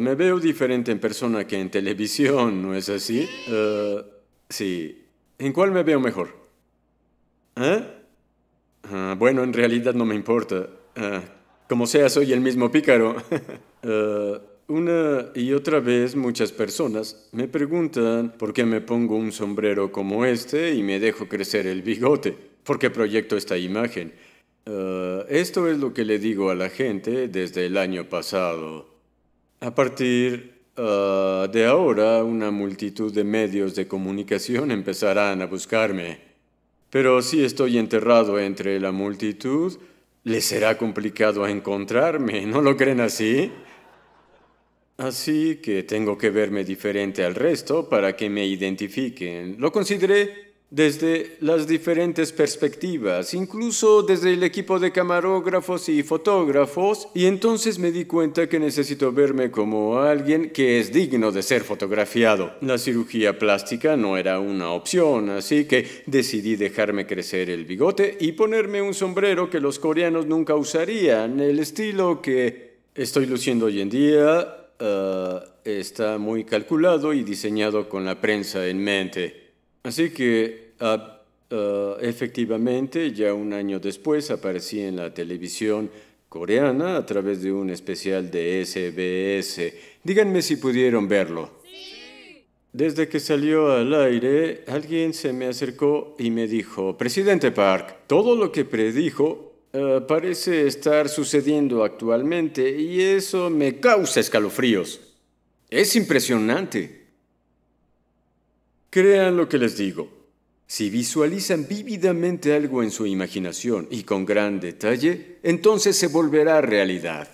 me veo diferente en persona que en televisión, ¿no es así? Eh, sí. ¿En cuál me veo mejor? ¿Eh? Ah, bueno, en realidad no me importa. Ah, como sea, soy el mismo pícaro. Eh, una y otra vez muchas personas me preguntan por qué me pongo un sombrero como este y me dejo crecer el bigote, por qué proyecto esta imagen. Eh, esto es lo que le digo a la gente desde el año pasado. A partir ah, de ahora, una multitud de medios de comunicación empezarán a buscarme. Pero si estoy enterrado entre la multitud, les será complicado encontrarme, ¿no lo creen así? Así que tengo que verme diferente al resto para que me identifiquen. Lo consideré desde las diferentes perspectivas, incluso desde el equipo de camarógrafos y fotógrafos, y entonces me di cuenta que necesito verme como alguien que es digno de ser fotografiado. La cirugía plástica no era una opción, así que decidí dejarme crecer el bigote y ponerme un sombrero que los coreanos nunca usarían, el estilo que estoy luciendo hoy en día eh, está muy calculado y diseñado con la prensa en mente. Así que ah, ah, efectivamente ya un año después aparecí en la televisión coreana a través de un especial de SBS. Díganme si pudieron verlo. Desde que salió al aire, alguien se me acercó y me dijo, Presidente Park, todo lo que predijo ah, parece estar sucediendo actualmente y eso me causa escalofríos. Es impresionante. Crean lo que les digo. Si visualizan vívidamente algo en su imaginación y con gran detalle, entonces se volverá realidad.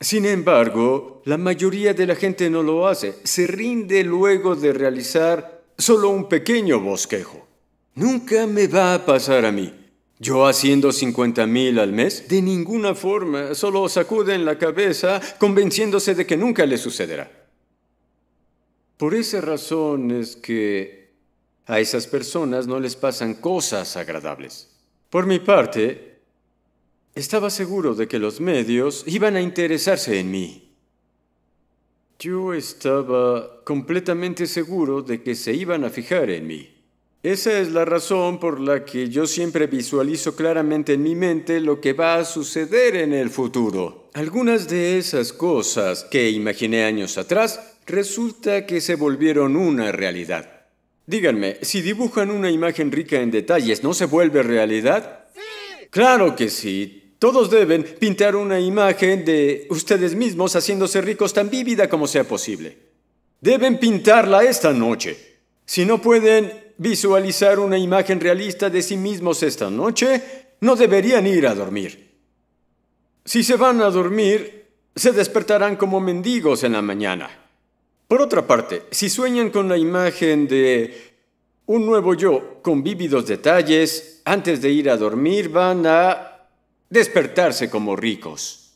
Sin embargo, la mayoría de la gente no lo hace. Se rinde luego de realizar solo un pequeño bosquejo. Nunca me va a pasar a mí. Yo haciendo 50 mil al mes, de ninguna forma, solo sacuden la cabeza convenciéndose de que nunca le sucederá. Por esa razón es que a esas personas no les pasan cosas agradables. Por mi parte, estaba seguro de que los medios iban a interesarse en mí. Yo estaba completamente seguro de que se iban a fijar en mí. Esa es la razón por la que yo siempre visualizo claramente en mi mente lo que va a suceder en el futuro. Algunas de esas cosas que imaginé años atrás resulta que se volvieron una realidad. Díganme, si dibujan una imagen rica en detalles, ¿no se vuelve realidad? Sí. Claro que sí. Todos deben pintar una imagen de ustedes mismos haciéndose ricos tan vívida como sea posible. Deben pintarla esta noche. Si no pueden visualizar una imagen realista de sí mismos esta noche, no deberían ir a dormir. Si se van a dormir, se despertarán como mendigos en la mañana. Por otra parte, si sueñan con la imagen de un nuevo yo con vívidos detalles, antes de ir a dormir van a despertarse como ricos.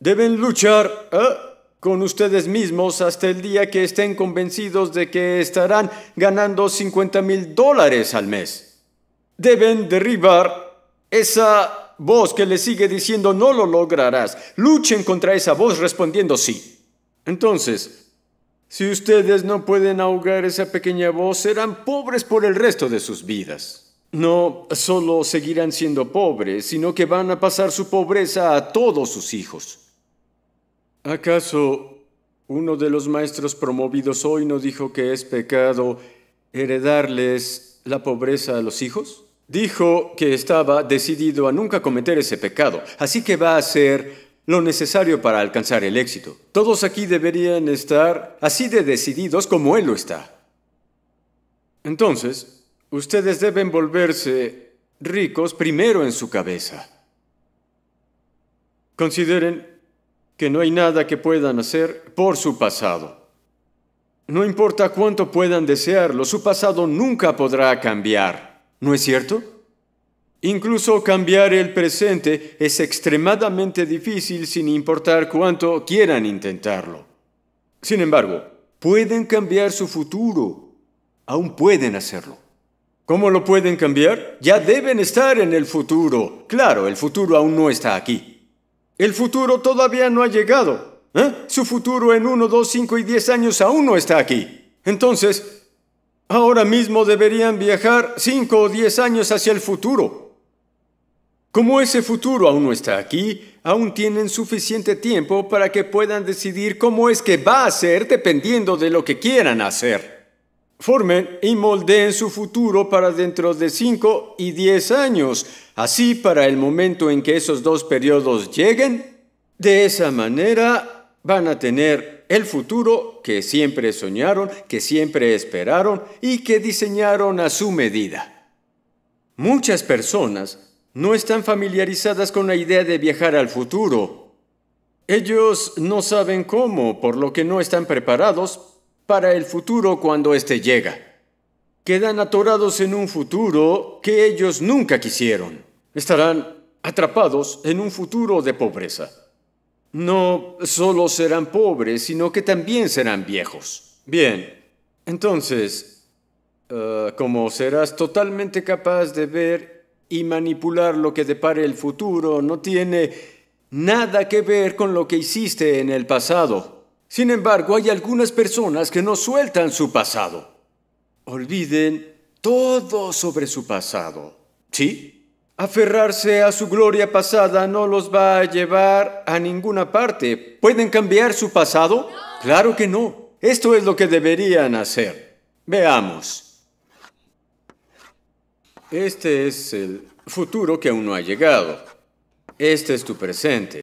Deben luchar ¿eh? con ustedes mismos hasta el día que estén convencidos de que estarán ganando 50 mil dólares al mes. Deben derribar esa voz que les sigue diciendo no lo lograrás. Luchen contra esa voz respondiendo sí. Entonces, si ustedes no pueden ahogar esa pequeña voz, serán pobres por el resto de sus vidas. No solo seguirán siendo pobres, sino que van a pasar su pobreza a todos sus hijos. ¿Acaso uno de los maestros promovidos hoy no dijo que es pecado heredarles la pobreza a los hijos? Dijo que estaba decidido a nunca cometer ese pecado, así que va a ser lo necesario para alcanzar el éxito. Todos aquí deberían estar así de decididos como él lo está. Entonces, ustedes deben volverse ricos primero en su cabeza. Consideren que no hay nada que puedan hacer por su pasado. No importa cuánto puedan desearlo, su pasado nunca podrá cambiar. ¿No es cierto? Incluso cambiar el presente es extremadamente difícil sin importar cuánto quieran intentarlo. Sin embargo, pueden cambiar su futuro. Aún pueden hacerlo. ¿Cómo lo pueden cambiar? Ya deben estar en el futuro. Claro, el futuro aún no está aquí. El futuro todavía no ha llegado. ¿eh? Su futuro en uno, dos, cinco y diez años aún no está aquí. Entonces, ahora mismo deberían viajar cinco o diez años hacia el futuro. Como ese futuro aún no está aquí, aún tienen suficiente tiempo para que puedan decidir cómo es que va a ser dependiendo de lo que quieran hacer. Formen y moldeen su futuro para dentro de 5 y 10 años, así para el momento en que esos dos periodos lleguen. De esa manera van a tener el futuro que siempre soñaron, que siempre esperaron y que diseñaron a su medida. Muchas personas no están familiarizadas con la idea de viajar al futuro. Ellos no saben cómo, por lo que no están preparados para el futuro cuando éste llega. Quedan atorados en un futuro que ellos nunca quisieron. Estarán atrapados en un futuro de pobreza. No solo serán pobres, sino que también serán viejos. Bien, entonces, eh, como serás totalmente capaz de ver y manipular lo que depare el futuro no tiene nada que ver con lo que hiciste en el pasado. Sin embargo, hay algunas personas que no sueltan su pasado. Olviden todo sobre su pasado. ¿Sí? Aferrarse a su gloria pasada no los va a llevar a ninguna parte. ¿Pueden cambiar su pasado? Claro que no. Esto es lo que deberían hacer. Veamos. Este es el futuro que aún no ha llegado. Este es tu presente.